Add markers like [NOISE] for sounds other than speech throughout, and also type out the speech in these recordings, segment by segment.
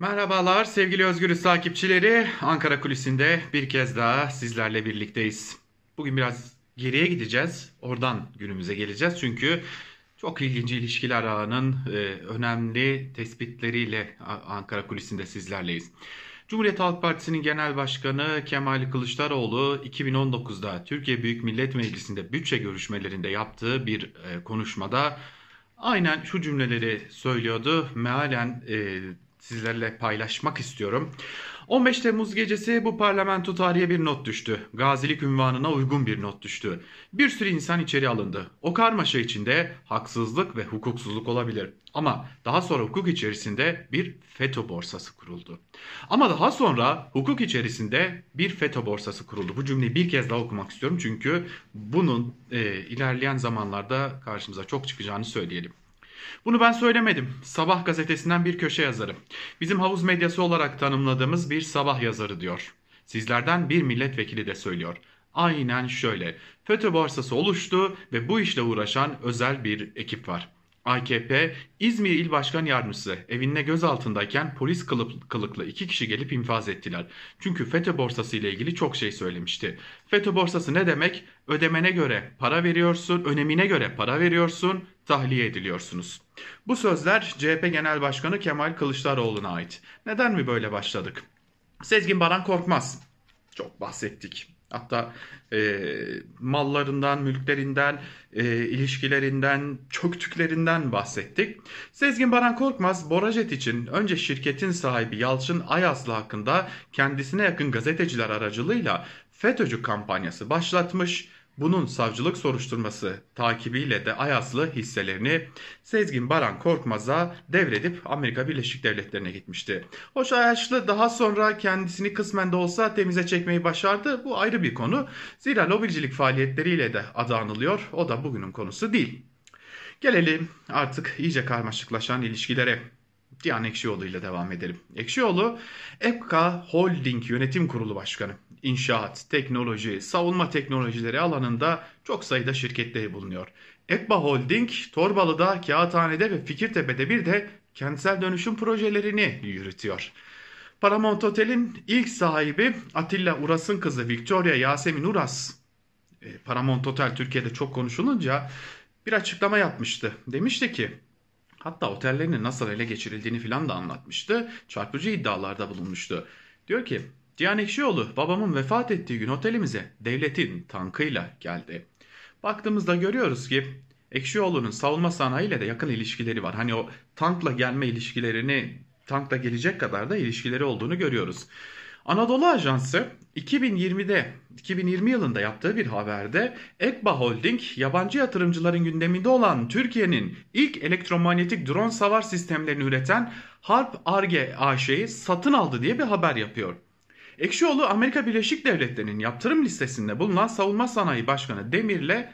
Merhabalar sevgili Özgürüz takipçileri. Ankara Kulisi'nde bir kez daha sizlerle birlikteyiz. Bugün biraz geriye gideceğiz. Oradan günümüze geleceğiz. Çünkü çok ilginç ilişkiler ağının e, önemli tespitleriyle Ankara Kulisi'nde sizlerleyiz. Cumhuriyet Halk Partisi'nin Genel Başkanı Kemal Kılıçdaroğlu 2019'da Türkiye Büyük Millet Meclisi'nde bütçe görüşmelerinde yaptığı bir e, konuşmada aynen şu cümleleri söylüyordu. Mealen e, sizlerle paylaşmak istiyorum. 15 Temmuz gecesi bu parlamento tarihe bir not düştü. Gazilik ünvanına uygun bir not düştü. Bir sürü insan içeri alındı. O karmaşa içinde haksızlık ve hukuksuzluk olabilir. Ama daha sonra hukuk içerisinde bir FETÖ borsası kuruldu. Ama daha sonra hukuk içerisinde bir FETÖ borsası kuruldu. Bu cümleyi bir kez daha okumak istiyorum çünkü bunun e, ilerleyen zamanlarda karşımıza çok çıkacağını söyleyelim. Bunu ben söylemedim. Sabah gazetesinden bir köşe yazarı. Bizim havuz medyası olarak tanımladığımız bir sabah yazarı diyor. Sizlerden bir milletvekili de söylüyor. Aynen şöyle. FETÖ borsası oluştu ve bu işle uğraşan özel bir ekip var. AKP İzmir İl Başkan Yardımcısı evinde gözaltındayken polis kılıp, kılıklı iki kişi gelip infaz ettiler. Çünkü FETÖ borsası ile ilgili çok şey söylemişti. FETÖ borsası ne demek? Ödemene göre para veriyorsun, önemine göre para veriyorsun, tahliye ediliyorsunuz. Bu sözler CHP Genel Başkanı Kemal Kılıçdaroğlu'na ait. Neden mi böyle başladık? Sezgin Baran Korkmaz. Çok bahsettik. Hatta e, mallarından, mülklerinden, e, ilişkilerinden, çöktüklerinden bahsettik. Sezgin Baran Korkmaz, Borajet için önce şirketin sahibi Yalçın Ayaslı hakkında kendisine yakın gazeteciler aracılığıyla FETÖ'cü kampanyası başlatmış bunun savcılık soruşturması takibiyle de Ayaslı hisselerini Sezgin Baran Korkmaz'a devredip Amerika Birleşik Devletleri'ne gitmişti. Hoş Ayaslı daha sonra kendisini kısmen de olsa temize çekmeyi başardı. Bu ayrı bir konu. Zira lobicilik faaliyetleriyle de adı anılıyor. O da bugünün konusu değil. Gelelim artık iyice karmaşıklaşan ilişkilere. Cihan Ekşioğlu ile devam edelim. Ekşioğlu, EPKA Holding Yönetim Kurulu Başkanı inşaat, teknoloji, savunma teknolojileri alanında çok sayıda şirketleri bulunuyor. Ekba Holding, Torbalı'da, Kağıthane'de ve Fikirtepe'de bir de kentsel dönüşüm projelerini yürütüyor. Paramount Otel'in ilk sahibi Atilla Uras'ın kızı Victoria Yasemin Uras, e, Paramount Otel Türkiye'de çok konuşulunca bir açıklama yapmıştı. Demişti ki hatta otellerinin nasıl ele geçirildiğini filan da anlatmıştı. Çarpıcı iddialarda bulunmuştu. Diyor ki Cihan Ekşioğlu babamın vefat ettiği gün otelimize devletin tankıyla geldi. Baktığımızda görüyoruz ki Ekşioğlu'nun savunma sanayiyle de yakın ilişkileri var. Hani o tankla gelme ilişkilerini tankla gelecek kadar da ilişkileri olduğunu görüyoruz. Anadolu Ajansı 2020'de 2020 yılında yaptığı bir haberde Ekba Holding yabancı yatırımcıların gündeminde olan Türkiye'nin ilk elektromanyetik drone savar sistemlerini üreten Harp Arge AŞ'yi satın aldı diye bir haber yapıyor. Ekşioğlu Amerika Birleşik Devletleri'nin yaptırım listesinde bulunan Savunma Sanayi Başkanı Demir'le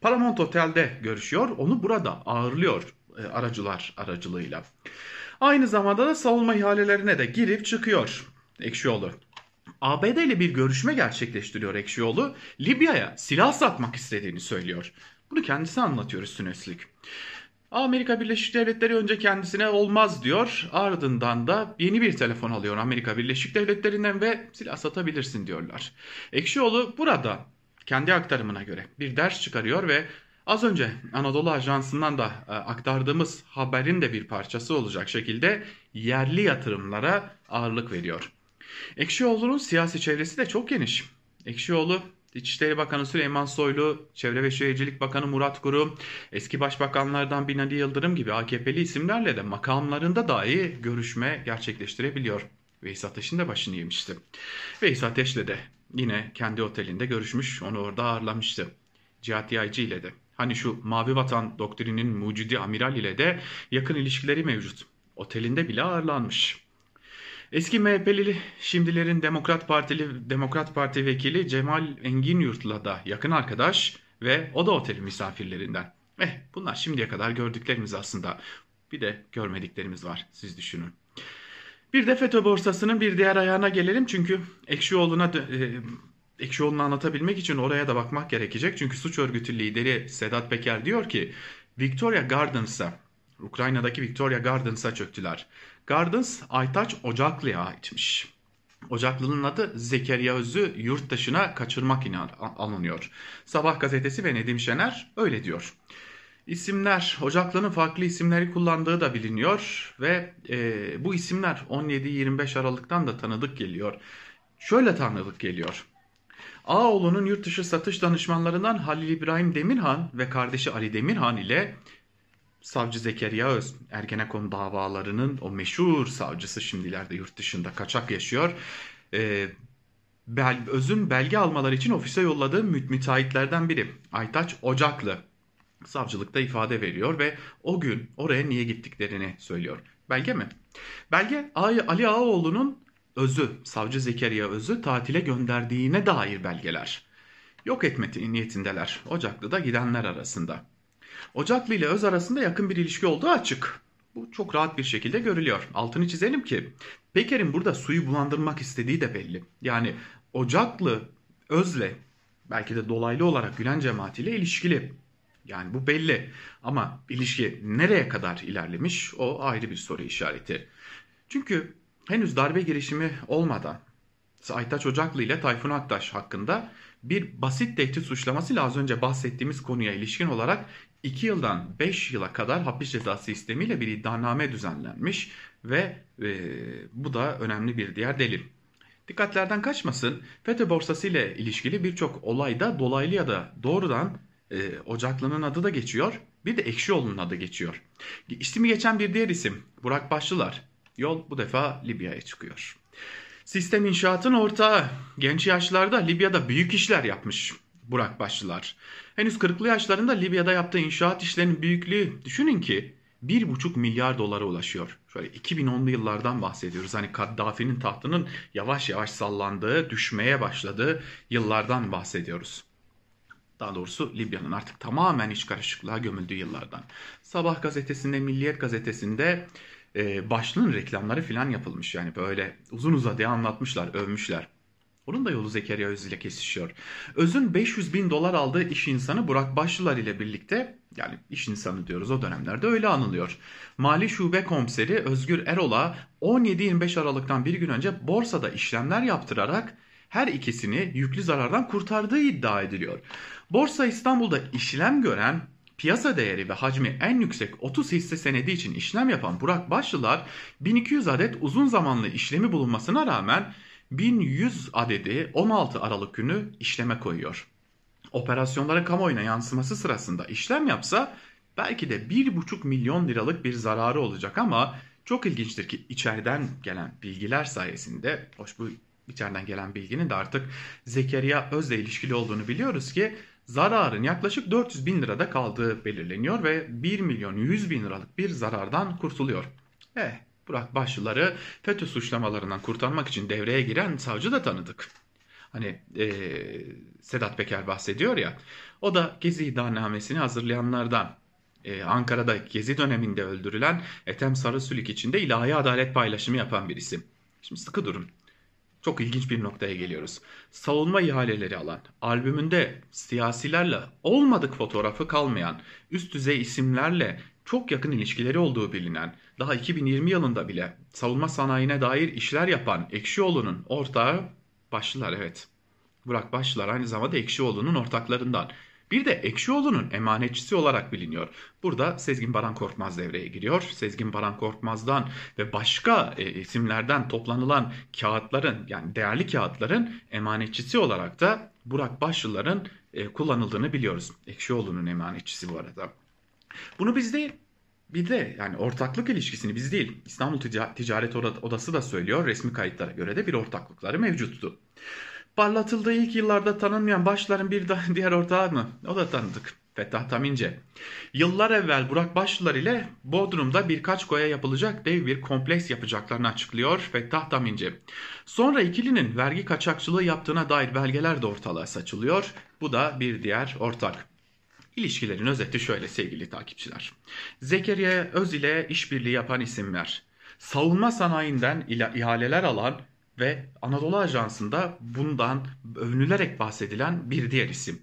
Paramount Otel'de görüşüyor. Onu burada ağırlıyor e, aracılar aracılığıyla. Aynı zamanda da savunma ihalelerine de girip çıkıyor Ekşioğlu. ABD ile bir görüşme gerçekleştiriyor Ekşioğlu. Libya'ya silah satmak istediğini söylüyor. Bunu kendisi anlatıyor üstüne üstlük. Amerika Birleşik Devletleri önce kendisine olmaz diyor. Ardından da yeni bir telefon alıyor Amerika Birleşik Devletleri'nden ve silah satabilirsin diyorlar. Ekşioğlu burada kendi aktarımına göre bir ders çıkarıyor ve az önce Anadolu Ajansı'ndan da e, aktardığımız haberin de bir parçası olacak şekilde yerli yatırımlara ağırlık veriyor. Ekşioğlu'nun siyasi çevresi de çok geniş. Ekşioğlu İçişleri Bakanı Süleyman Soylu, Çevre ve Şehircilik Bakanı Murat Kurum, eski başbakanlardan Binali Yıldırım gibi AKP'li isimlerle de makamlarında dahi görüşme gerçekleştirebiliyor. Veys Ateş'in de başını yemişti. Veys Ateş'le de yine kendi otelinde görüşmüş, onu orada ağırlamıştı. Cihat Yaycı ile de. Hani şu Mavi Vatan doktrinin mucidi amiral ile de yakın ilişkileri mevcut. Otelinde bile ağırlanmış. Eski MHP'li, şimdilerin Demokrat Partili Demokrat Parti vekili Cemal Engin Yurt'la da yakın arkadaş ve o da oteli misafirlerinden. Eh bunlar şimdiye kadar gördüklerimiz aslında. Bir de görmediklerimiz var siz düşünün. Bir de FETÖ borsasının bir diğer ayağına gelelim çünkü Ekşioğlu'na e, Ekşioğlu'nu anlatabilmek için oraya da bakmak gerekecek. Çünkü suç örgütü lideri Sedat Peker diyor ki Victoria Gardens'a Ukrayna'daki Victoria Gardens'a çöktüler. Gardens Aytaç Ocaklı'ya aitmiş. Ocaklı'nın adı Zekeriya Öz'ü yurt dışına kaçırmak alınıyor. Sabah gazetesi ve Nedim Şener öyle diyor. İsimler, Ocaklı'nın farklı isimleri kullandığı da biliniyor ve e, bu isimler 17-25 Aralık'tan da tanıdık geliyor. Şöyle tanıdık geliyor. Ağoğlu'nun yurt dışı satış danışmanlarından Halil İbrahim Demirhan ve kardeşi Ali Demirhan ile Savcı Zekeriya Öz, Ergenekon davalarının o meşhur savcısı şimdilerde yurt dışında kaçak yaşıyor. Ee, Bel, Öz'ün belge almaları için ofise yolladığı müt müteahhitlerden biri Aytaç Ocaklı savcılıkta ifade veriyor ve o gün oraya niye gittiklerini söylüyor. Belge mi? Belge Ali Ağaoğlu'nun özü, savcı Zekeriya özü tatile gönderdiğine dair belgeler. Yok etme niyetindeler. Ocaklı'da gidenler arasında. Ocaklı ile Öz arasında yakın bir ilişki olduğu açık. Bu çok rahat bir şekilde görülüyor. Altını çizelim ki Peker'in burada suyu bulandırmak istediği de belli. Yani Ocaklı Öz'le belki de dolaylı olarak Gülen cemaatiyle ilişkili. Yani bu belli. Ama ilişki nereye kadar ilerlemiş o ayrı bir soru işareti. Çünkü henüz darbe girişimi olmadan Aytaç Ocaklı ile Tayfun Aktaş hakkında bir basit tehdit suçlamasıyla az önce bahsettiğimiz konuya ilişkin olarak 2 yıldan 5 yıla kadar hapis cezası sistemiyle bir iddianame düzenlenmiş ve e, bu da önemli bir diğer delil. Dikkatlerden kaçmasın, FETÖ borsası ile ilişkili birçok olayda dolaylı ya da doğrudan e, Ocaklı'nın adı da geçiyor, bir de Ekşioğlu'nun adı geçiyor. İsmi geçen bir diğer isim Burak Başlılar. Yol bu defa Libya'ya çıkıyor. Sistem inşaatın ortağı genç yaşlarda Libya'da büyük işler yapmış Burak Başlılar. Henüz 40'lı yaşlarında Libya'da yaptığı inşaat işlerinin büyüklüğü düşünün ki 1,5 milyar dolara ulaşıyor. Şöyle 2010'lu yıllardan bahsediyoruz. Hani Kaddafi'nin tahtının yavaş yavaş sallandığı, düşmeye başladığı yıllardan bahsediyoruz. Daha doğrusu Libya'nın artık tamamen iç karışıklığa gömüldüğü yıllardan. Sabah gazetesinde, Milliyet gazetesinde e, başlığın reklamları filan yapılmış. Yani böyle uzun uzadıya anlatmışlar, övmüşler. Onun da yolu Zekeriya Öz ile kesişiyor. Öz'ün 500 bin dolar aldığı iş insanı Burak Başlılar ile birlikte yani iş insanı diyoruz o dönemlerde öyle anılıyor. Mali Şube Komiseri Özgür Erol'a 17-25 Aralık'tan bir gün önce borsada işlemler yaptırarak her ikisini yüklü zarardan kurtardığı iddia ediliyor. Borsa İstanbul'da işlem gören piyasa değeri ve hacmi en yüksek 30 hisse senedi için işlem yapan Burak Başlılar 1200 adet uzun zamanlı işlemi bulunmasına rağmen 1100 adedi 16 Aralık günü işleme koyuyor. Operasyonlara kamuoyuna yansıması sırasında işlem yapsa belki de 1,5 milyon liralık bir zararı olacak ama çok ilginçtir ki içeriden gelen bilgiler sayesinde, hoş bu içeriden gelen bilginin de artık Zekeriya Öz'le ilişkili olduğunu biliyoruz ki zararın yaklaşık 400 bin lirada kaldığı belirleniyor ve 1 milyon 100 bin liralık bir zarardan kurtuluyor. Eh Burak Başçıları FETÖ suçlamalarından kurtarmak için devreye giren savcı da tanıdık. Hani e, Sedat Peker bahsediyor ya. O da Gezi iddianamesini hazırlayanlardan. E, Ankara'da Gezi döneminde öldürülen Ethem Sarısülük içinde ilahi adalet paylaşımı yapan bir isim. Şimdi sıkı durun. Çok ilginç bir noktaya geliyoruz. Savunma ihaleleri alan, albümünde siyasilerle olmadık fotoğrafı kalmayan, üst düzey isimlerle çok yakın ilişkileri olduğu bilinen, daha 2020 yılında bile savunma sanayine dair işler yapan Ekşioğlu'nun ortağı Başlılar evet. Burak Başlılar aynı zamanda Ekşioğlu'nun ortaklarından. Bir de Ekşioğlu'nun emanetçisi olarak biliniyor. Burada Sezgin Baran Korkmaz devreye giriyor. Sezgin Baran Korkmaz'dan ve başka e, isimlerden toplanılan kağıtların yani değerli kağıtların emanetçisi olarak da Burak Başlılar'ın e, kullanıldığını biliyoruz. Ekşioğlu'nun emanetçisi bu arada. Bunu biz de bir de yani ortaklık ilişkisini biz değil İstanbul Tica Ticaret Odası da söylüyor resmi kayıtlara göre de bir ortaklıkları mevcuttu. Parlatıldığı ilk yıllarda tanınmayan başların bir [LAUGHS] diğer ortağı mı? O da tanıdık. Fettah Tamince. Yıllar evvel Burak Başlılar ile Bodrum'da birkaç koya yapılacak dev bir kompleks yapacaklarını açıklıyor Fettah Tamince. Sonra ikilinin vergi kaçakçılığı yaptığına dair belgeler de ortalığa saçılıyor. Bu da bir diğer ortak. İlişkilerin özeti şöyle sevgili takipçiler. Zekeriya Öz ile işbirliği yapan isimler, savunma sanayinden ihaleler alan ve Anadolu Ajansı'nda bundan övünülerek bahsedilen bir diğer isim.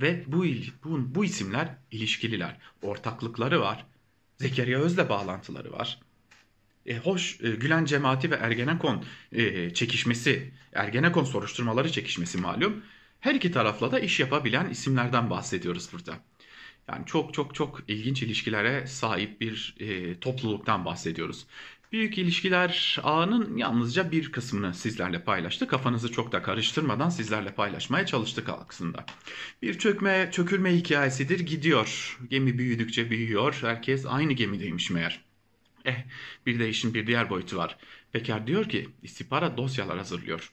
Ve bu, bu, bu isimler ilişkililer, ortaklıkları var, Zekeriya Öz'le bağlantıları var. E, hoş e, Gülen cemaati ve Ergenekon e, çekişmesi, Ergenekon soruşturmaları çekişmesi malum her iki tarafla da iş yapabilen isimlerden bahsediyoruz burada. Yani çok çok çok ilginç ilişkilere sahip bir e, topluluktan bahsediyoruz. Büyük ilişkiler ağının yalnızca bir kısmını sizlerle paylaştı. Kafanızı çok da karıştırmadan sizlerle paylaşmaya çalıştık aslında. Bir çökme, çökülme hikayesidir gidiyor. Gemi büyüdükçe büyüyor. Herkes aynı gemideymiş meğer. Eh bir de işin bir diğer boyutu var. Peker diyor ki istihbarat dosyalar hazırlıyor.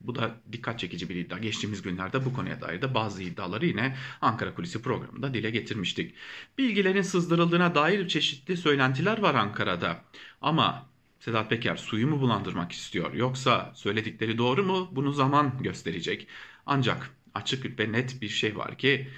Bu da dikkat çekici bir iddia. Geçtiğimiz günlerde bu konuya dair de bazı iddiaları yine Ankara Kulisi programında dile getirmiştik. Bilgilerin sızdırıldığına dair çeşitli söylentiler var Ankara'da. Ama Sedat Peker suyu mu bulandırmak istiyor yoksa söyledikleri doğru mu bunu zaman gösterecek. Ancak açık ve net bir şey var ki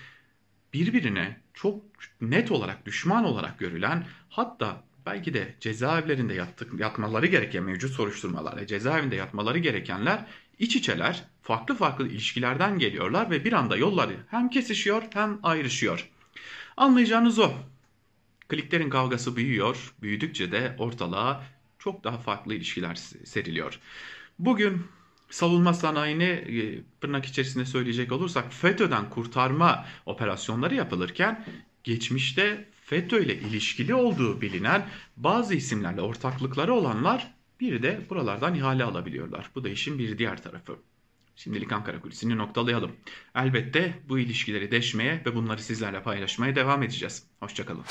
birbirine çok net olarak düşman olarak görülen hatta belki de cezaevlerinde yattık, yatmaları gereken mevcut soruşturmalarla cezaevinde yatmaları gerekenler iç içeler, farklı farklı ilişkilerden geliyorlar ve bir anda yolları hem kesişiyor hem ayrışıyor. Anlayacağınız o. Kliklerin kavgası büyüyor, büyüdükçe de ortalığa çok daha farklı ilişkiler seriliyor. Bugün savunma sanayini e, tırnak içerisinde söyleyecek olursak FETÖ'den kurtarma operasyonları yapılırken geçmişte FETÖ ile ilişkili olduğu bilinen bazı isimlerle ortaklıkları olanlar bir de buralardan ihale alabiliyorlar. Bu da işin bir diğer tarafı. Şimdilik Ankara Kulisi'ni noktalayalım. Elbette bu ilişkileri deşmeye ve bunları sizlerle paylaşmaya devam edeceğiz. Hoşçakalın.